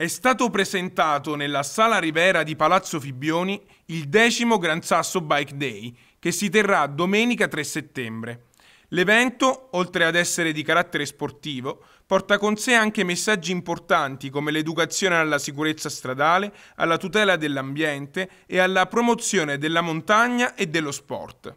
È stato presentato nella Sala Rivera di Palazzo Fibbioni il decimo Gran Sasso Bike Day, che si terrà domenica 3 settembre. L'evento, oltre ad essere di carattere sportivo, porta con sé anche messaggi importanti come l'educazione alla sicurezza stradale, alla tutela dell'ambiente e alla promozione della montagna e dello sport.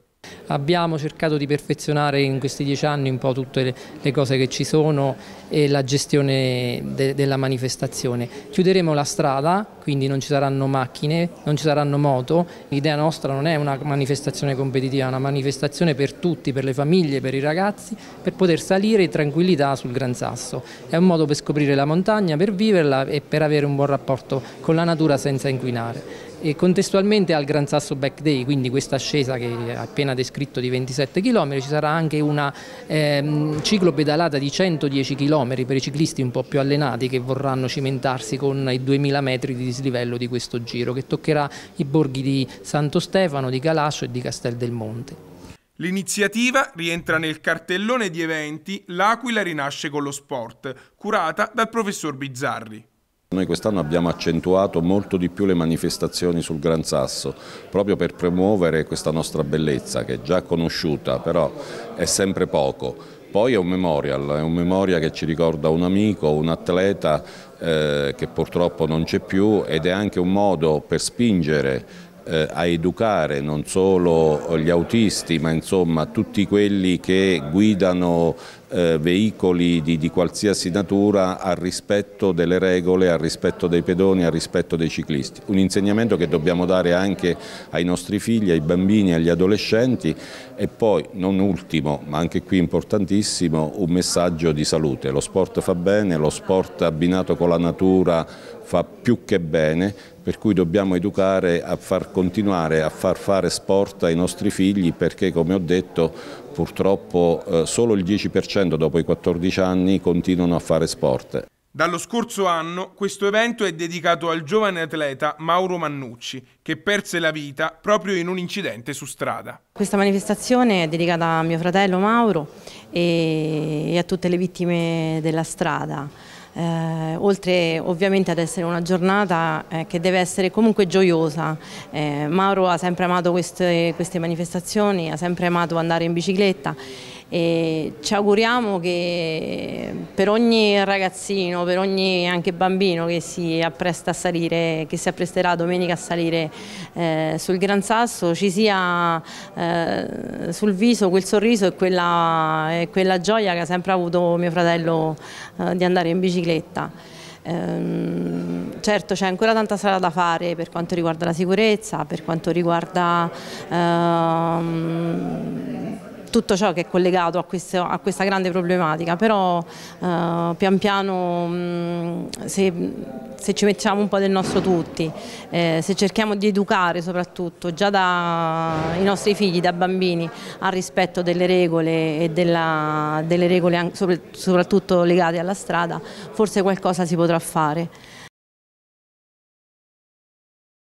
Abbiamo cercato di perfezionare in questi dieci anni un po' tutte le cose che ci sono e la gestione de della manifestazione. Chiuderemo la strada, quindi non ci saranno macchine, non ci saranno moto. L'idea nostra non è una manifestazione competitiva, è una manifestazione per tutti, per le famiglie, per i ragazzi, per poter salire in tranquillità sul Gran Sasso. È un modo per scoprire la montagna, per viverla e per avere un buon rapporto con la natura senza inquinare. E contestualmente al Gran Sasso Back Day, quindi questa ascesa che è appena descritto di 27 km, ci sarà anche una ehm, ciclopedalata di 110 km per i ciclisti un po' più allenati che vorranno cimentarsi con i 2000 metri di dislivello di questo giro che toccherà i borghi di Santo Stefano, di Calascio e di Castel del Monte. L'iniziativa rientra nel cartellone di eventi L'Aquila rinasce con lo sport, curata dal professor Bizzarri. Noi quest'anno abbiamo accentuato molto di più le manifestazioni sul Gran Sasso, proprio per promuovere questa nostra bellezza che è già conosciuta, però è sempre poco. Poi è un memorial, è un memoria che ci ricorda un amico, un atleta eh, che purtroppo non c'è più ed è anche un modo per spingere eh, a educare non solo gli autisti ma insomma tutti quelli che guidano eh, veicoli di, di, qualsiasi natura al rispetto delle regole, al rispetto dei pedoni, al rispetto dei ciclisti. Un insegnamento che dobbiamo dare anche ai nostri figli, ai bambini, agli adolescenti e poi, non ultimo, ma anche qui importantissimo, un messaggio di salute. Lo sport fa bene, lo sport abbinato con la natura fa più che bene, per cui dobbiamo educare a far continuare a far fare sport ai nostri figli perché come ho detto Purtroppo eh, solo il 10% dopo i 14 anni continuano a fare sport. Dallo scorso anno questo evento è dedicato al giovane atleta Mauro Mannucci, che perse la vita proprio in un incidente su strada. Questa manifestazione è dedicata a mio fratello Mauro e a tutte le vittime della strada eh, oltre ovviamente ad essere una giornata eh, che deve essere comunque gioiosa. Eh, Mauro ha sempre amato queste, queste manifestazioni, ha sempre amato andare in bicicletta e ci auguriamo che per ogni ragazzino, per ogni anche bambino che si, appresta a salire, che si appresterà domenica a salire eh, sul Gran Sasso ci sia eh, sul viso quel sorriso e quella, e quella, gioia che ha sempre avuto mio fratello eh, di andare in bicicletta. Ehm, certo c'è ancora tanta strada da fare per quanto riguarda la sicurezza, per quanto riguarda ehm, tutto ciò che è collegato a, questo, a questa grande problematica, però eh, pian piano mh, mm, se, se, ci mettiamo un po' del nostro tutti, eh, se cerchiamo di educare soprattutto già dai nostri figli, da bambini, al rispetto delle regole e della, delle regole anche, soprattutto legate alla strada, forse qualcosa si potrà fare.